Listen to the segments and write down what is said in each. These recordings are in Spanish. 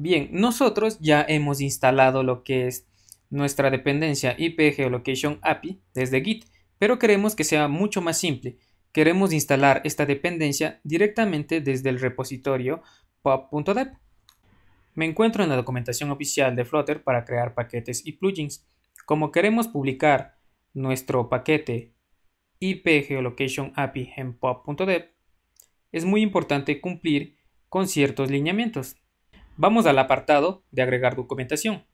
Bien, nosotros ya hemos instalado lo que es nuestra dependencia IP Geolocation API desde Git, pero queremos que sea mucho más simple. Queremos instalar esta dependencia directamente desde el repositorio pub.dev. Me encuentro en la documentación oficial de Flutter para crear paquetes y plugins. Como queremos publicar nuestro paquete IP Geolocation API en pub.dev, es muy importante cumplir con ciertos lineamientos. Vamos al apartado de agregar documentación.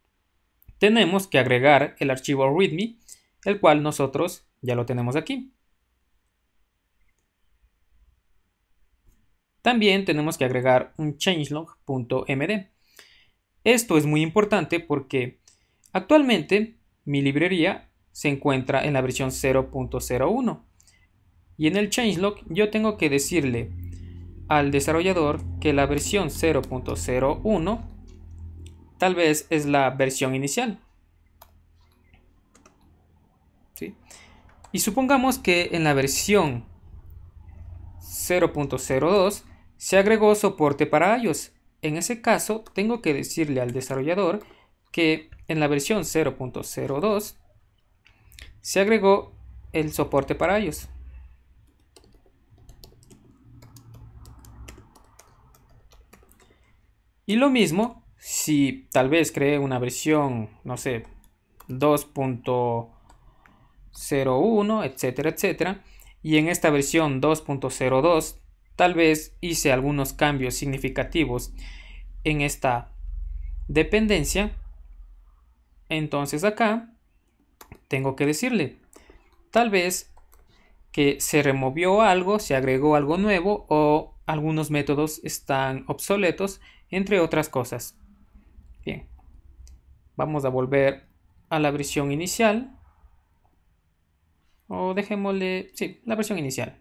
Tenemos que agregar el archivo README, el cual nosotros ya lo tenemos aquí. También tenemos que agregar un changelog.md. Esto es muy importante porque actualmente mi librería se encuentra en la versión 0.01 y en el changelog yo tengo que decirle al desarrollador que la versión 0.01 tal vez es la versión inicial. Y supongamos que en la versión 0.02 se agregó soporte para iOS. En ese caso, tengo que decirle al desarrollador que en la versión 0.02 se agregó el soporte para iOS. Y lo mismo, si tal vez creé una versión, no sé, 2.01, etcétera, etcétera, y en esta versión 2.02 tal vez hice algunos cambios significativos en esta dependencia, entonces acá tengo que decirle, tal vez que se removió algo, se agregó algo nuevo o algunos métodos están obsoletos, entre otras cosas. Bien, vamos a volver a la versión inicial. O dejémosle, sí, la versión inicial.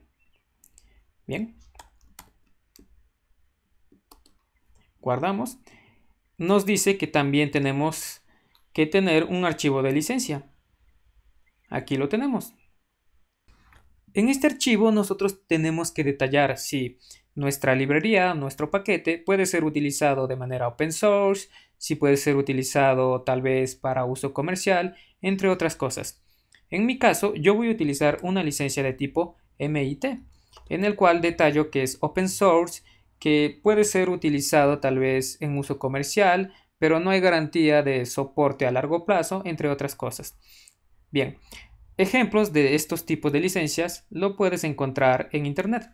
Bien. Guardamos. Nos dice que también tenemos que tener un archivo de licencia. Aquí lo tenemos. En este archivo nosotros tenemos que detallar si nuestra librería, nuestro paquete puede ser utilizado de manera open source, si puede ser utilizado tal vez para uso comercial, entre otras cosas. En mi caso, yo voy a utilizar una licencia de tipo MIT, en el cual detallo que es open source, que puede ser utilizado tal vez en uso comercial, pero no hay garantía de soporte a largo plazo, entre otras cosas. Bien, ejemplos de estos tipos de licencias lo puedes encontrar en Internet.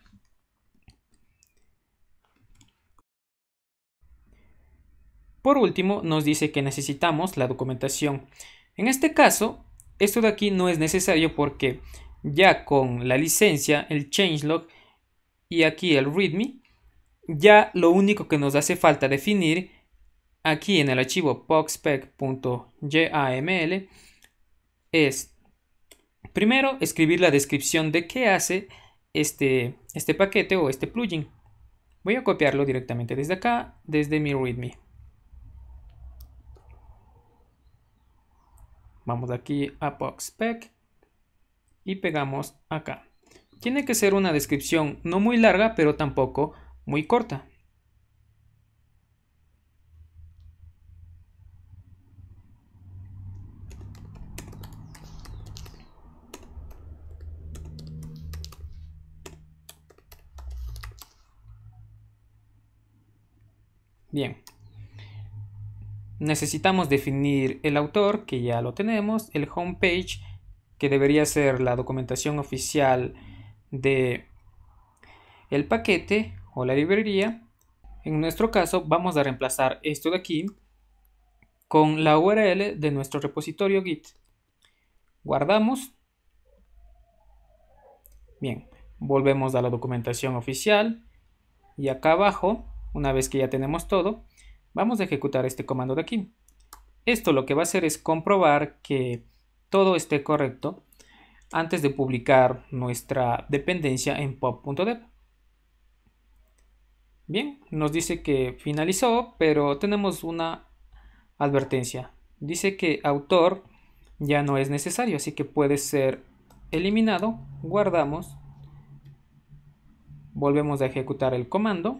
Por último, nos dice que necesitamos la documentación. En este caso, esto de aquí no es necesario porque ya con la licencia, el changelog y aquí el readme, ya lo único que nos hace falta definir aquí en el archivo poxpec.jaml es primero escribir la descripción de qué hace este, este paquete o este plugin. Voy a copiarlo directamente desde acá, desde mi readme. Vamos aquí a spec y pegamos acá. Tiene que ser una descripción no muy larga, pero tampoco muy corta. Bien. Necesitamos definir el autor, que ya lo tenemos, el homepage, que debería ser la documentación oficial de el paquete o la librería. En nuestro caso vamos a reemplazar esto de aquí con la URL de nuestro repositorio Git. Guardamos. Bien, volvemos a la documentación oficial y acá abajo, una vez que ya tenemos todo, Vamos a ejecutar este comando de aquí. Esto lo que va a hacer es comprobar que todo esté correcto antes de publicar nuestra dependencia en pop.dev. Bien, nos dice que finalizó, pero tenemos una advertencia. Dice que autor ya no es necesario, así que puede ser eliminado. Guardamos. Volvemos a ejecutar el comando.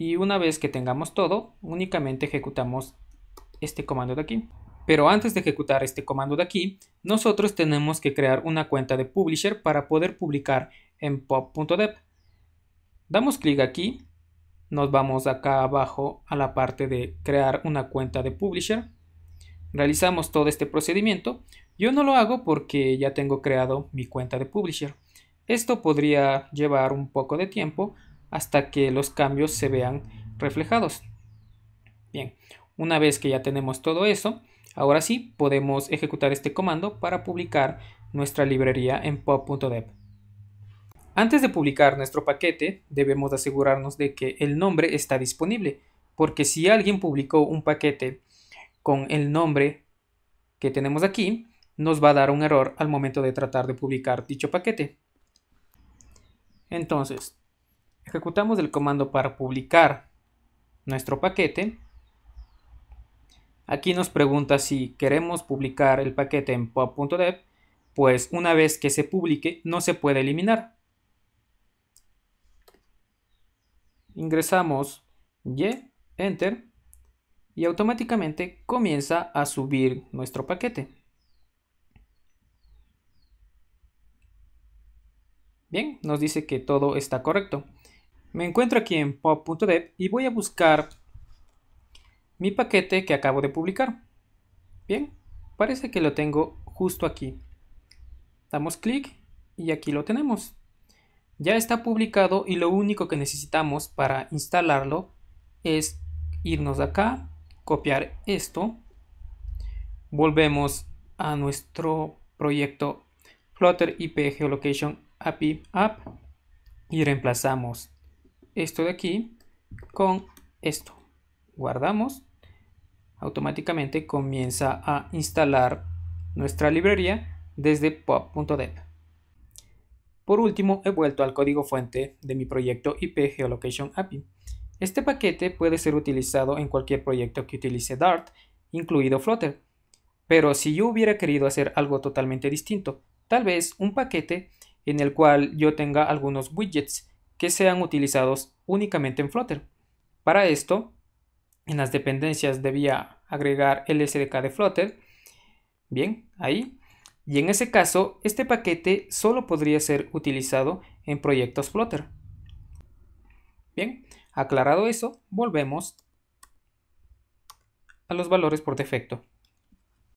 Y una vez que tengamos todo, únicamente ejecutamos este comando de aquí. Pero antes de ejecutar este comando de aquí, nosotros tenemos que crear una cuenta de Publisher para poder publicar en pop.dev. Damos clic aquí, nos vamos acá abajo a la parte de crear una cuenta de Publisher. Realizamos todo este procedimiento. Yo no lo hago porque ya tengo creado mi cuenta de Publisher. Esto podría llevar un poco de tiempo, hasta que los cambios se vean reflejados. Bien, una vez que ya tenemos todo eso, ahora sí podemos ejecutar este comando para publicar nuestra librería en pop.dev. Antes de publicar nuestro paquete, debemos asegurarnos de que el nombre está disponible, porque si alguien publicó un paquete con el nombre que tenemos aquí, nos va a dar un error al momento de tratar de publicar dicho paquete. Entonces, ejecutamos el comando para publicar nuestro paquete. Aquí nos pregunta si queremos publicar el paquete en pop.dev, pues una vez que se publique no se puede eliminar. Ingresamos Y, Enter, y automáticamente comienza a subir nuestro paquete. Bien, nos dice que todo está correcto. Me encuentro aquí en pop.dev y voy a buscar mi paquete que acabo de publicar. Bien, parece que lo tengo justo aquí. Damos clic y aquí lo tenemos. Ya está publicado y lo único que necesitamos para instalarlo es irnos acá, copiar esto. Volvemos a nuestro proyecto Flutter IP Geolocation API App y reemplazamos esto de aquí con esto. Guardamos. Automáticamente comienza a instalar nuestra librería desde pop.dev. Por último, he vuelto al código fuente de mi proyecto IP Geolocation API. Este paquete puede ser utilizado en cualquier proyecto que utilice Dart, incluido Flutter. Pero si yo hubiera querido hacer algo totalmente distinto, tal vez un paquete en el cual yo tenga algunos widgets que sean utilizados únicamente en Flutter. Para esto, en las dependencias debía agregar el SDK de Flutter. Bien, ahí. Y en ese caso, este paquete solo podría ser utilizado en proyectos Flutter. Bien, aclarado eso, volvemos a los valores por defecto.